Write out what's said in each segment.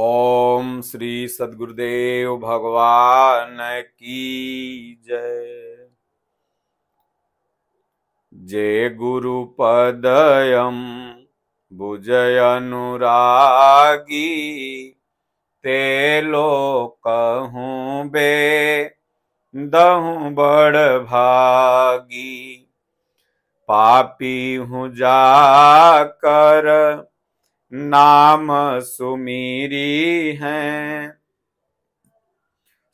ओम श्री सदगुरुदेव भगवान की जय जे पदयम बुजय अनुरागी ते लोकहूँ बे दहूँ बड़ भागी पापी हूँ जा कर नाम सुमीरी है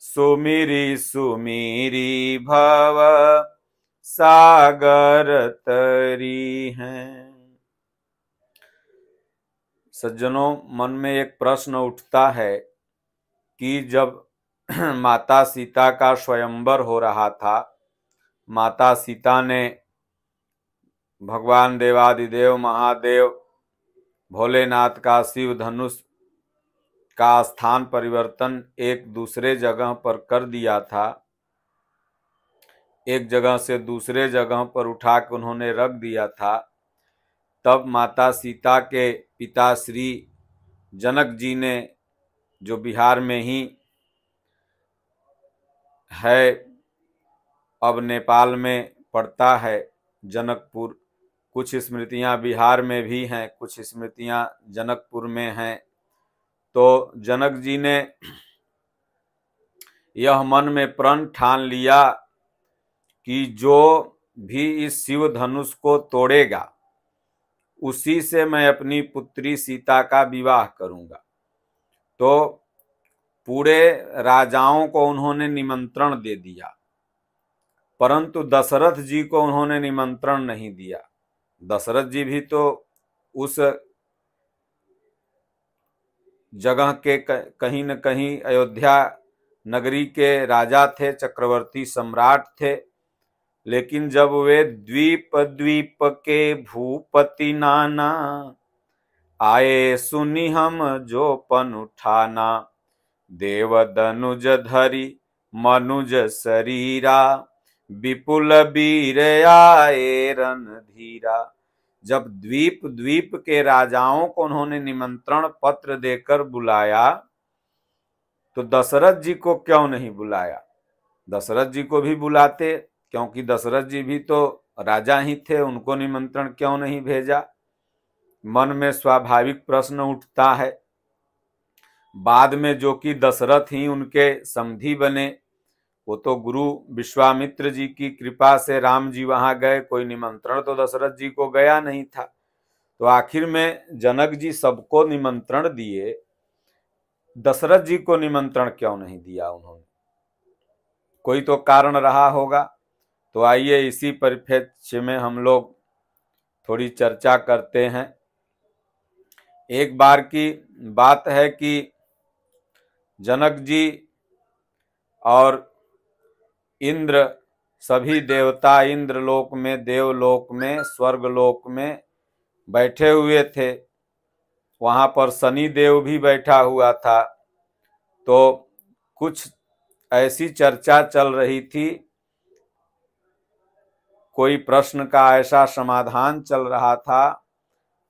सुमिरी सुमिरी भव सागर तरी है सज्जनों मन में एक प्रश्न उठता है कि जब माता सीता का स्वयंवर हो रहा था माता सीता ने भगवान देवादिदेव महादेव भोलेनाथ का शिव धनुष का स्थान परिवर्तन एक दूसरे जगह पर कर दिया था एक जगह से दूसरे जगह पर उठा के उन्होंने रख दिया था तब माता सीता के पिता श्री जनक जी ने जो बिहार में ही है अब नेपाल में पड़ता है जनकपुर कुछ स्मृतियाँ बिहार में भी हैं कुछ स्मृतियाँ जनकपुर में हैं तो जनक जी ने यह मन में प्रण ठान लिया कि जो भी इस शिव धनुष को तोड़ेगा उसी से मैं अपनी पुत्री सीता का विवाह करूंगा तो पूरे राजाओं को उन्होंने निमंत्रण दे दिया परंतु दशरथ जी को उन्होंने निमंत्रण नहीं दिया दशरथ जी भी तो उस जगह के कहीं न कहीं अयोध्या नगरी के राजा थे चक्रवर्ती सम्राट थे लेकिन जब वे द्वीप द्वीप के भूपति नाना आए सुनि हम जो पन उठाना देव दनुज धरी मनुज शरीरा विपुल बीर आए रन धीरा जब द्वीप द्वीप के राजाओं को उन्होंने निमंत्रण पत्र देकर बुलाया तो दशरथ जी को क्यों नहीं बुलाया दशरथ जी को भी बुलाते क्योंकि दशरथ जी भी तो राजा ही थे उनको निमंत्रण क्यों नहीं भेजा मन में स्वाभाविक प्रश्न उठता है बाद में जो कि दशरथ ही उनके समधि बने वो तो गुरु विश्वामित्र जी की कृपा से राम जी वहां गए कोई निमंत्रण तो दशरथ जी को गया नहीं था तो आखिर में जनक जी सबको निमंत्रण दिए दशरथ जी को निमंत्रण क्यों नहीं दिया उन्होंने कोई तो कारण रहा होगा तो आइए इसी परिप्रेक्ष्य में हम लोग थोड़ी चर्चा करते हैं एक बार की बात है कि जनक जी और इंद्र सभी देवता इंद्र लोक में देवलोक में स्वर्गलोक में बैठे हुए थे वहाँ पर शनि देव भी बैठा हुआ था तो कुछ ऐसी चर्चा चल रही थी कोई प्रश्न का ऐसा समाधान चल रहा था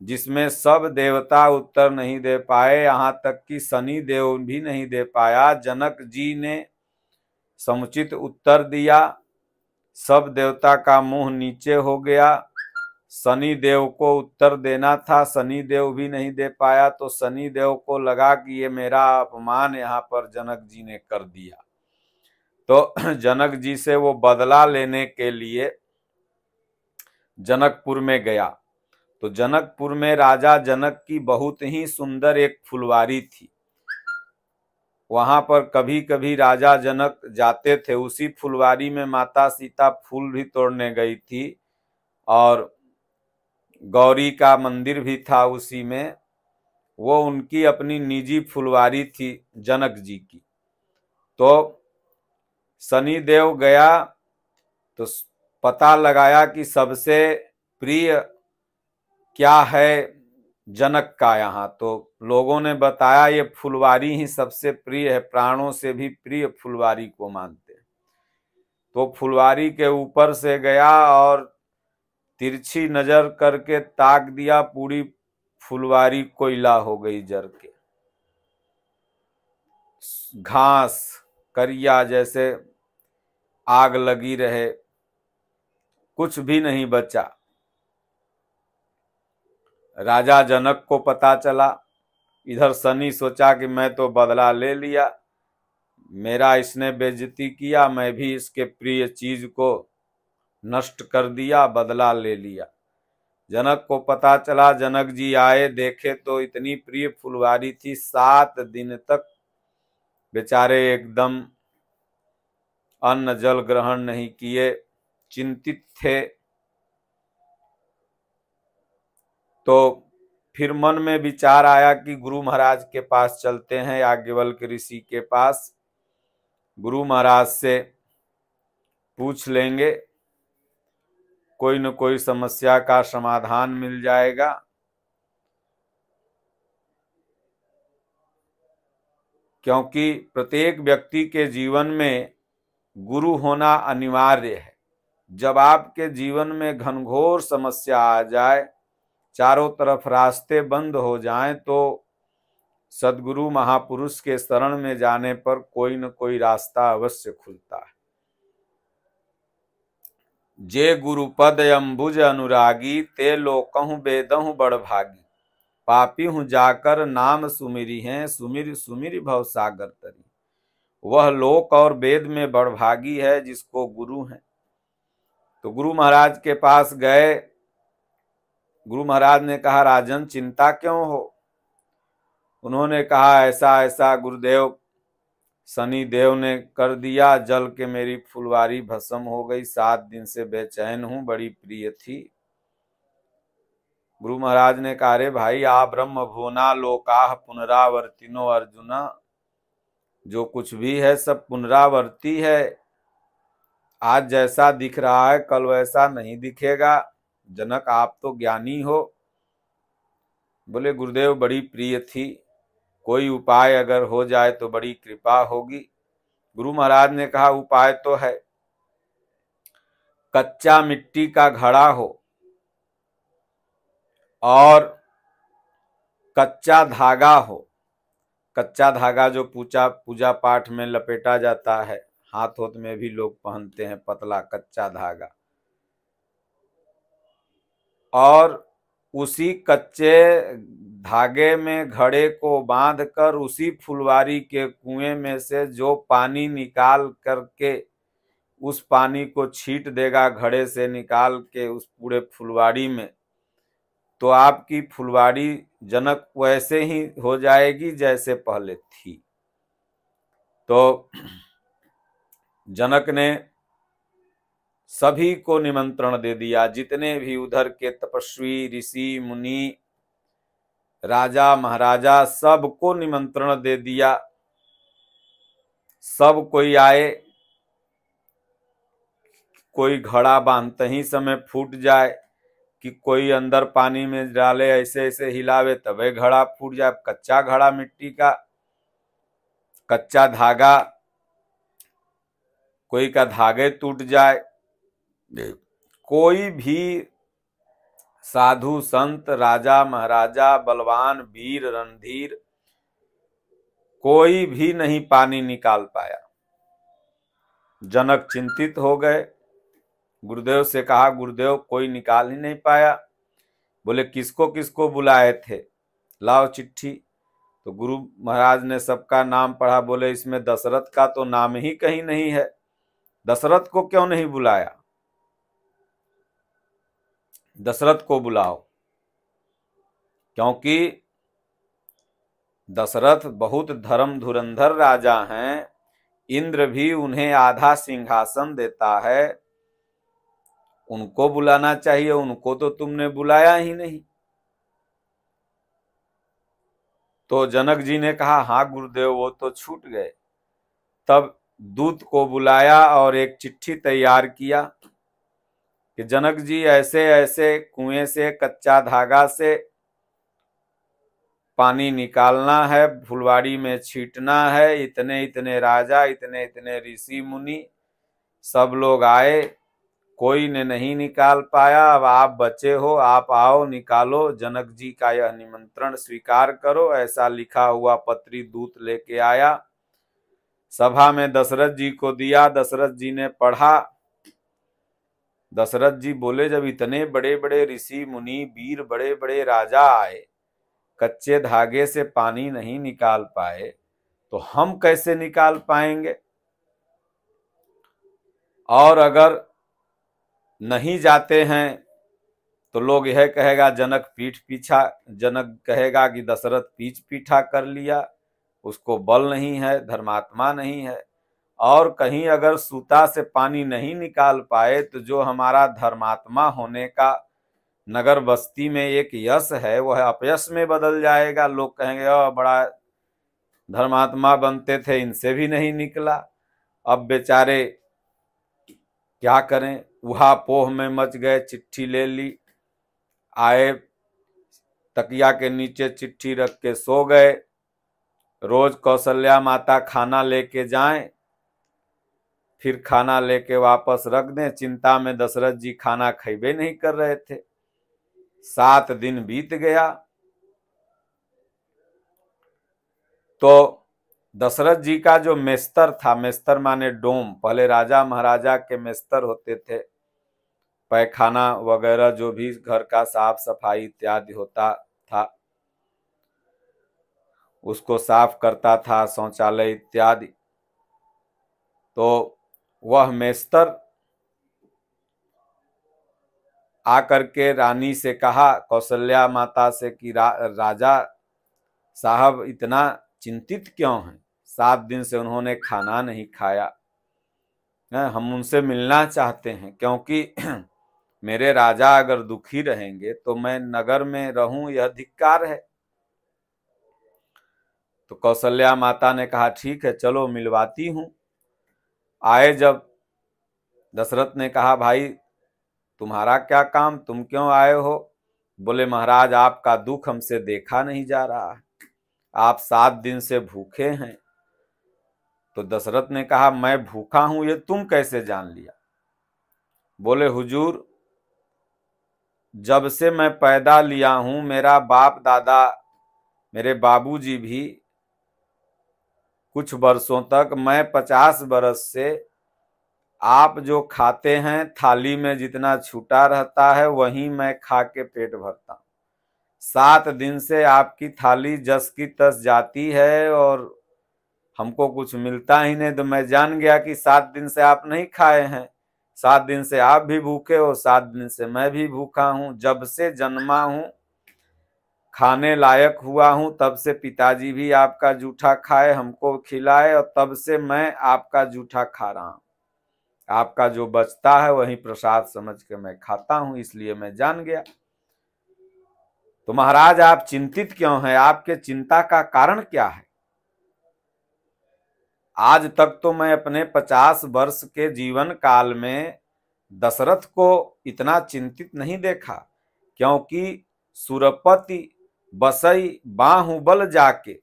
जिसमें सब देवता उत्तर नहीं दे पाए यहाँ तक कि शनि देव भी नहीं दे पाया जनक जी ने समुचित उत्तर दिया सब देवता का मुंह नीचे हो गया शनि देव को उत्तर देना था शनि देव भी नहीं दे पाया तो शनि देव को लगा कि ये मेरा अपमान यहाँ पर जनक जी ने कर दिया तो जनक जी से वो बदला लेने के लिए जनकपुर में गया तो जनकपुर में राजा जनक की बहुत ही सुंदर एक फुलवारी थी वहाँ पर कभी कभी राजा जनक जाते थे उसी फुलवारी में माता सीता फूल भी तोड़ने गई थी और गौरी का मंदिर भी था उसी में वो उनकी अपनी निजी फुलवारी थी जनक जी की तो सनी देव गया तो पता लगाया कि सबसे प्रिय क्या है जनक का यहाँ तो लोगों ने बताया ये फुलवारी ही सबसे प्रिय है प्राणों से भी प्रिय फुलवारी को मानते हैं तो फुलवारी के ऊपर से गया और तिरछी नजर करके ताक दिया पूरी फुलवारी कोयला हो गई जर के घास करिया जैसे आग लगी रहे कुछ भी नहीं बचा राजा जनक को पता चला इधर सनी सोचा कि मैं तो बदला ले लिया मेरा इसने बेजती किया मैं भी इसके प्रिय चीज को नष्ट कर दिया बदला ले लिया जनक को पता चला जनक जी आए देखे तो इतनी प्रिय फुलवारी थी सात दिन तक बेचारे एकदम अन्न जल ग्रहण नहीं किए चिंतित थे तो फिर मन में विचार आया कि गुरु महाराज के पास चलते हैं के ऋषि के पास गुरु महाराज से पूछ लेंगे कोई न कोई समस्या का समाधान मिल जाएगा क्योंकि प्रत्येक व्यक्ति के जीवन में गुरु होना अनिवार्य है जब आपके जीवन में घनघोर समस्या आ जाए चारों तरफ रास्ते बंद हो जाएं तो सदगुरु महापुरुष के शरण में जाने पर कोई न कोई रास्ता अवश्य खुलता है जे पद अम्बुज अनुरागी ते लोकहु बेदहु बड़ भागी पापी हूँ जाकर नाम सुमिरी हैं सुमिर सुमिर भव सागर तरी वह लोक और वेद में बड़भागी है जिसको गुरु हैं तो गुरु महाराज के पास गए गुरु महाराज ने कहा राजन चिंता क्यों हो उन्होंने कहा ऐसा ऐसा गुरुदेव शनि देव ने कर दिया जल के मेरी फुलवारी भस्म हो गई सात दिन से बेचैन हूं बड़ी प्रिय थी गुरु महाराज ने कहा रे भाई आ ब्रह्म भुवना लोकाह पुनरावर्तिनो अर्जुना जो कुछ भी है सब पुनरावर्ती है आज जैसा दिख रहा है कल वैसा नहीं दिखेगा जनक आप तो ज्ञानी हो बोले गुरुदेव बड़ी प्रिय थी कोई उपाय अगर हो जाए तो बड़ी कृपा होगी गुरु महाराज ने कहा उपाय तो है कच्चा मिट्टी का घड़ा हो और कच्चा धागा हो कच्चा धागा जो पूजा पूजा पाठ में लपेटा जाता है हाथ हाथ में भी लोग पहनते हैं पतला कच्चा धागा और उसी कच्चे धागे में घड़े को बांधकर उसी फुलवारी के कुएं में से जो पानी निकाल करके उस पानी को छीट देगा घड़े से निकाल के उस पूरे फुलवाड़ी में तो आपकी फुलवाड़ी जनक वैसे ही हो जाएगी जैसे पहले थी तो जनक ने सभी को निमंत्रण दे दिया जितने भी उधर के तपस्वी ऋषि मुनि राजा महाराजा सबको निमंत्रण दे दिया सब कोई आए कोई घड़ा बांधते ही समय फूट जाए कि कोई अंदर पानी में डाले ऐसे ऐसे हिलावे तबे घड़ा फूट जाए कच्चा घड़ा मिट्टी का कच्चा धागा कोई का धागे टूट जाए कोई भी साधु संत राजा महाराजा बलवान वीर रणधीर कोई भी नहीं पानी निकाल पाया जनक चिंतित हो गए गुरुदेव से कहा गुरुदेव कोई निकाल ही नहीं पाया बोले किसको किसको बुलाए थे लाओ चिट्ठी तो गुरु महाराज ने सबका नाम पढ़ा बोले इसमें दशरथ का तो नाम ही कहीं नहीं है दशरथ को क्यों नहीं बुलाया दशरथ को बुलाओ क्योंकि दशरथ बहुत धर्म धुरंधर राजा हैं इंद्र भी उन्हें आधा सिंहासन देता है उनको बुलाना चाहिए उनको तो तुमने बुलाया ही नहीं तो जनक जी ने कहा हाँ गुरुदेव वो तो छूट गए तब दूत को बुलाया और एक चिट्ठी तैयार किया कि जनक जी ऐसे ऐसे कुएं से कच्चा धागा से पानी निकालना है फुलवाड़ी में छीटना है इतने इतने राजा इतने इतने ऋषि मुनि सब लोग आए कोई ने नहीं निकाल पाया अब आप बचे हो आप आओ निकालो जनक जी का यह निमंत्रण स्वीकार करो ऐसा लिखा हुआ पत्री दूत लेके आया सभा में दशरथ जी को दिया दशरथ जी ने पढ़ा दशरथ जी बोले जब इतने बड़े बड़े ऋषि मुनि वीर बड़े बड़े राजा आए कच्चे धागे से पानी नहीं निकाल पाए तो हम कैसे निकाल पाएंगे और अगर नहीं जाते हैं तो लोग यह कहेगा जनक पीठ पीछा जनक कहेगा कि दशरथ पीछ पीठा कर लिया उसको बल नहीं है धर्मात्मा नहीं है और कहीं अगर सूता से पानी नहीं निकाल पाए तो जो हमारा धर्मात्मा होने का नगर बस्ती में एक यश है वह अपयश में बदल जाएगा लोग कहेंगे अः बड़ा धर्मात्मा बनते थे इनसे भी नहीं निकला अब बेचारे क्या करें वहा पोह में मच गए चिट्ठी ले ली आए तकिया के नीचे चिट्ठी रख के सो गए रोज कौशल्या माता खाना लेके जाएं फिर खाना लेके वापस रख दें चिंता में दशरथ जी खाना खेबे नहीं कर रहे थे सात दिन बीत गया तो दशरथ जी का जो मेस्तर था मेस्तर माने डोम पहले राजा महाराजा के मेस्तर होते थे पैखाना वगैरह जो भी घर का साफ सफाई इत्यादि होता था उसको साफ करता था शौचालय इत्यादि तो वह मेस्तर आकर के रानी से कहा कौशल्या माता से कि रा, राजा साहब इतना चिंतित क्यों हैं सात दिन से उन्होंने खाना नहीं खाया हम उनसे मिलना चाहते हैं क्योंकि मेरे राजा अगर दुखी रहेंगे तो मैं नगर में रहूं यह धिक्कार है तो कौशल्या माता ने कहा ठीक है चलो मिलवाती हूँ आए जब दशरथ ने कहा भाई तुम्हारा क्या काम तुम क्यों आए हो बोले महाराज आपका दुख हमसे देखा नहीं जा रहा आप सात दिन से भूखे हैं तो दशरथ ने कहा मैं भूखा हूं ये तुम कैसे जान लिया बोले हुजूर जब से मैं पैदा लिया हूं मेरा बाप दादा मेरे बाबूजी भी कुछ वर्षों तक मैं पचास बरस से आप जो खाते हैं थाली में जितना छूटा रहता है वही मैं खा के पेट भरता हूँ सात दिन से आपकी थाली जस की तस जाती है और हमको कुछ मिलता ही नहीं तो मैं जान गया कि सात दिन से आप नहीं खाए हैं सात दिन से आप भी भूखे हो सात दिन से मैं भी भूखा हूँ जब से जन्मा हूँ खाने लायक हुआ हूं तब से पिताजी भी आपका जूठा खाए हमको खिलाए और तब से मैं आपका जूठा खा रहा हूं आपका जो बचता है वही प्रसाद समझ के मैं खाता हूं इसलिए मैं जान गया तो महाराज आप चिंतित क्यों हैं आपके चिंता का कारण क्या है आज तक तो मैं अपने पचास वर्ष के जीवन काल में दशरथ को इतना चिंतित नहीं देखा क्योंकि सुरपति बसई बाहु बल जाके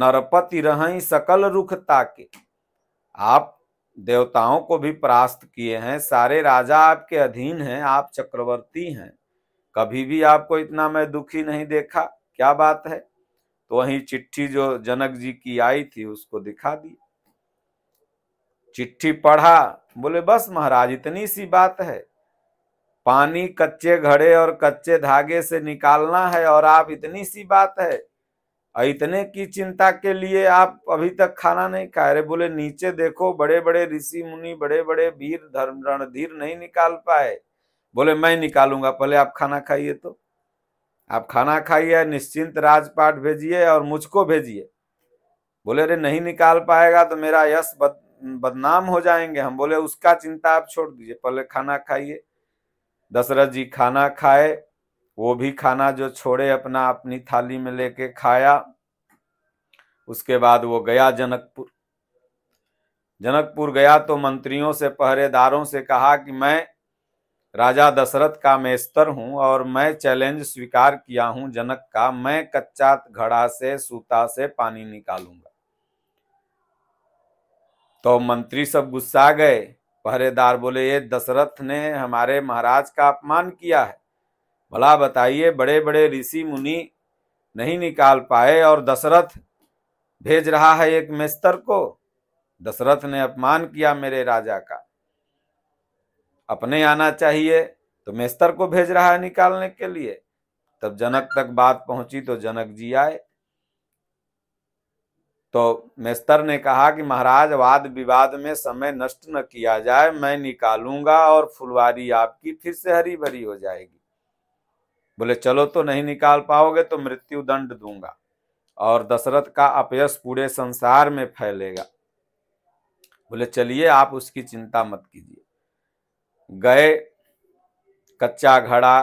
नरपति रही सकल रुख ताके आप देवताओं को भी परास्त किए हैं सारे राजा आपके अधीन हैं आप चक्रवर्ती हैं कभी भी आपको इतना मैं दुखी नहीं देखा क्या बात है तो वही चिट्ठी जो जनक जी की आई थी उसको दिखा दी चिट्ठी पढ़ा बोले बस महाराज इतनी सी बात है पानी कच्चे घड़े और कच्चे धागे से निकालना है और आप इतनी सी बात है इतने की चिंता के लिए आप अभी तक खाना नहीं खा रहे बोले नीचे देखो बड़े बड़े ऋषि मुनि बड़े बड़े वीर धर्म रणधीर नहीं निकाल पाए बोले मैं निकालूंगा पहले आप खाना खाइए तो आप खाना खाइए निश्चिंत राजपाट भेजिए और मुझको भेजिए बोले अरे नहीं निकाल पाएगा तो मेरा यश बद, बदनाम हो जाएंगे हम बोले उसका चिंता आप छोड़ दीजिए पहले खाना खाइए दशरथ जी खाना खाए वो भी खाना जो छोड़े अपना अपनी थाली में लेके खाया उसके बाद वो गया जनकपुर जनकपुर गया तो मंत्रियों से पहरेदारों से कहा कि मैं राजा दशरथ का मेस्तर हूँ और मैं चैलेंज स्वीकार किया हूँ जनक का मैं कच्चा घड़ा से सूता से पानी निकालूंगा तो मंत्री सब गुस्सा गए पहरेदार बोले ये दशरथ ने हमारे महाराज का अपमान किया है भला बताइए बड़े बड़े ऋषि मुनि नहीं निकाल पाए और दशरथ भेज रहा है एक मिस्तर को दशरथ ने अपमान किया मेरे राजा का अपने आना चाहिए तो मेस्तर को भेज रहा है निकालने के लिए तब जनक तक बात पहुंची तो जनक जी आए तो मेस्तर ने कहा कि महाराज वाद विवाद में समय नष्ट न किया जाए मैं निकालूंगा और फुलवारी आपकी फिर से हरी भरी हो जाएगी बोले चलो तो नहीं निकाल पाओगे तो मृत्यु दंड दूंगा और दशरथ का अपयश पूरे संसार में फैलेगा बोले चलिए आप उसकी चिंता मत कीजिए गए कच्चा घड़ा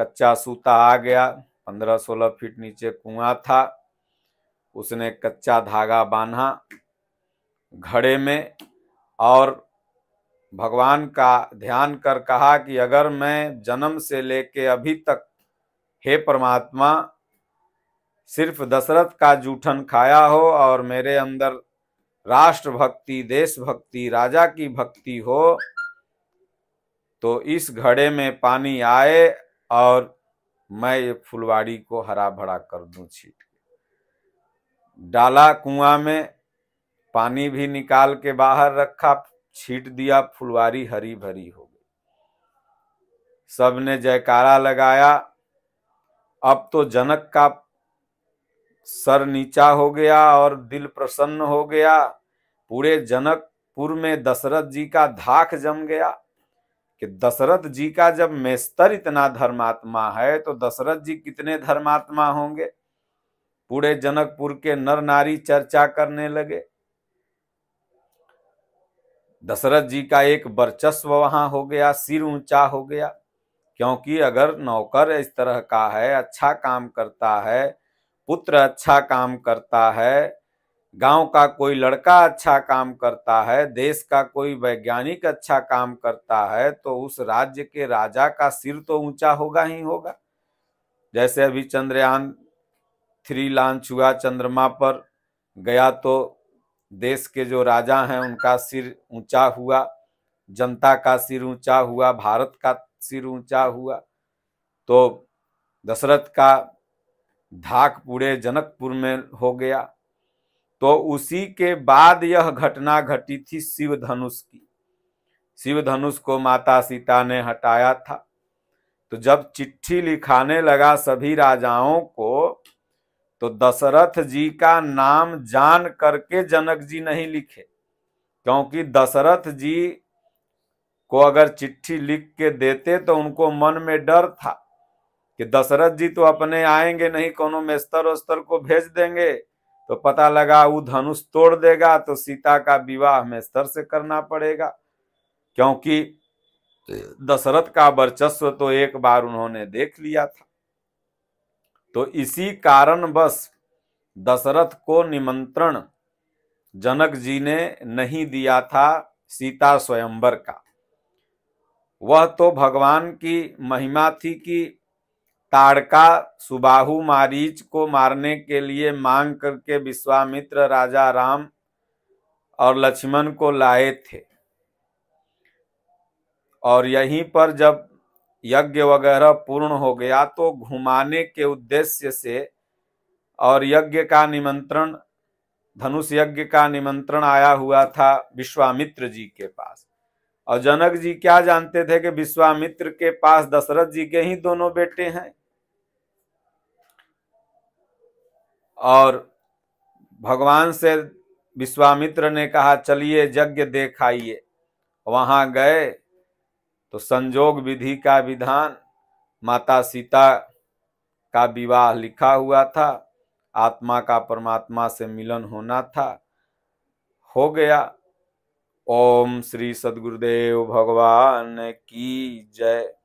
कच्चा सूता आ गया पंद्रह सोलह फीट नीचे कुआं था उसने कच्चा धागा बांधा घड़े में और भगवान का ध्यान कर कहा कि अगर मैं जन्म से लेके अभी तक हे परमात्मा सिर्फ दशरथ का जूठन खाया हो और मेरे अंदर राष्ट्रभक्ति देशभक्ति राजा की भक्ति हो तो इस घड़े में पानी आए और मैं ये फुलवाड़ी को हरा भरा कर दूँ छी डाला कुआं में पानी भी निकाल के बाहर रखा छीट दिया फुलवारी हरी भरी हो गई सबने जयकारा लगाया अब तो जनक का सर नीचा हो गया और दिल प्रसन्न हो गया पूरे जनकपुर में दशरथ जी का धाक जम गया कि दशरथ जी का जब मेस्तर इतना धर्मात्मा है तो दशरथ जी कितने धर्मात्मा होंगे पूरे जनकपुर के नर नारी चर्चा करने लगे दशरथ जी का एक वर्चस्व वहां हो गया सिर ऊंचा हो गया क्योंकि अगर नौकर इस तरह का है अच्छा काम करता है पुत्र अच्छा काम करता है गांव का कोई लड़का अच्छा काम करता है देश का कोई वैज्ञानिक अच्छा काम करता है तो उस राज्य के राजा का सिर तो ऊंचा होगा ही होगा जैसे अभी चंद्रयान थ्री लॉन्च हुआ चंद्रमा पर गया तो देश के जो राजा हैं उनका सिर ऊंचा हुआ जनता का सिर ऊंचा हुआ भारत का सिर ऊंचा हुआ तो दशरथ का धाक पूरे जनकपुर में हो गया तो उसी के बाद यह घटना घटी थी शिव धनुष की शिव धनुष को माता सीता ने हटाया था तो जब चिट्ठी लिखाने लगा सभी राजाओं को तो दशरथ जी का नाम जान करके जनक जी नहीं लिखे क्योंकि दशरथ जी को अगर चिट्ठी लिख के देते तो उनको मन में डर था कि दशरथ जी तो अपने आएंगे नहीं कोनो मेस्तर वस्तर को भेज देंगे तो पता लगा वो धनुष तोड़ देगा तो सीता का विवाह मेस्तर से करना पड़ेगा क्योंकि तो दशरथ का वर्चस्व तो एक बार उन्होंने देख लिया था तो इसी कारणवश दशरथ को निमंत्रण जनक जी ने नहीं दिया था सीता स्वयंवर का वह तो भगवान की महिमा थी कि ताड़का सुबाहु मारीच को मारने के लिए मांग करके विश्वामित्र राजा राम और लक्ष्मण को लाए थे और यहीं पर जब यज्ञ वगैरह पूर्ण हो गया तो घुमाने के उद्देश्य से और यज्ञ का निमंत्रण धनुष यज्ञ का निमंत्रण आया हुआ था विश्वामित्र जी के पास और जनक जी क्या जानते थे कि विश्वामित्र के पास दशरथ जी के ही दोनों बेटे हैं और भगवान से विश्वामित्र ने कहा चलिए यज्ञ देखाइए वहां गए तो संजोग विधि का विधान माता सीता का विवाह लिखा हुआ था आत्मा का परमात्मा से मिलन होना था हो गया ओम श्री सदगुरुदेव भगवान की जय